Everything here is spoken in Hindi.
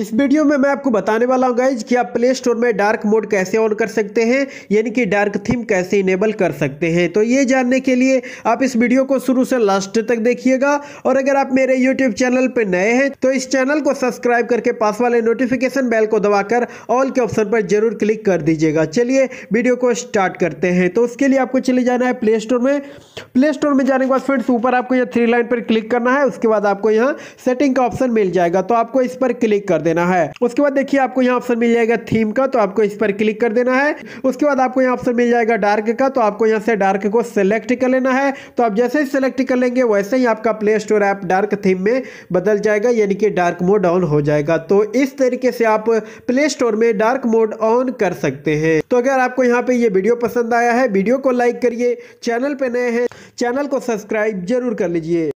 इस वीडियो में मैं आपको बताने वाला हूं गाइज कि आप प्ले स्टोर में डार्क मोड कैसे ऑन कर सकते हैं यानी कि डार्क थीम कैसे इनेबल कर सकते हैं तो ये जानने के लिए आप इस वीडियो को शुरू से लास्ट तक देखिएगा और अगर आप मेरे यूट्यूब चैनल पर नए हैं तो इस चैनल को सब्सक्राइब करके पास वाले नोटिफिकेशन बैल को दबाकर ऑल के ऑप्शन पर जरूर क्लिक कर दीजिएगा चलिए वीडियो को स्टार्ट करते हैं तो उसके लिए आपको चले जाना है प्ले स्टोर में प्ले स्टोर में जाने के बाद फ्रेंड्स ऊपर आपको यह थ्री लाइन पर क्लिक करना है उसके बाद आपको यहाँ सेटिंग का ऑप्शन मिल जाएगा तो आपको इस पर क्लिक कर देना है उसके बाद देखिए आपको यहाँ ऑप्शन मिल जाएगा थीम का तो आपको इस पर क्लिक कर देना है उसके बाद आपको यहाँ ऑप्शन मिल जाएगा डार्क का तो आपको यहाँ से डार्क को सिलेक्ट कर लेना है तो आप जैसे ही सिलेक्ट कर लेंगे वैसे ही आपका Play Store app dark theme में बदल जाएगा यानी कि डार्क मोड ऑन हो जाएगा तो इस तरीके से आप प्ले स्टोर में डार्क मोड ऑन कर सकते हैं तो अगर आपको यहाँ पे ये वीडियो पसंद आया है वीडियो को लाइक करिए चैनल पे नए हैं चैनल को सब्सक्राइब जरूर कर लीजिए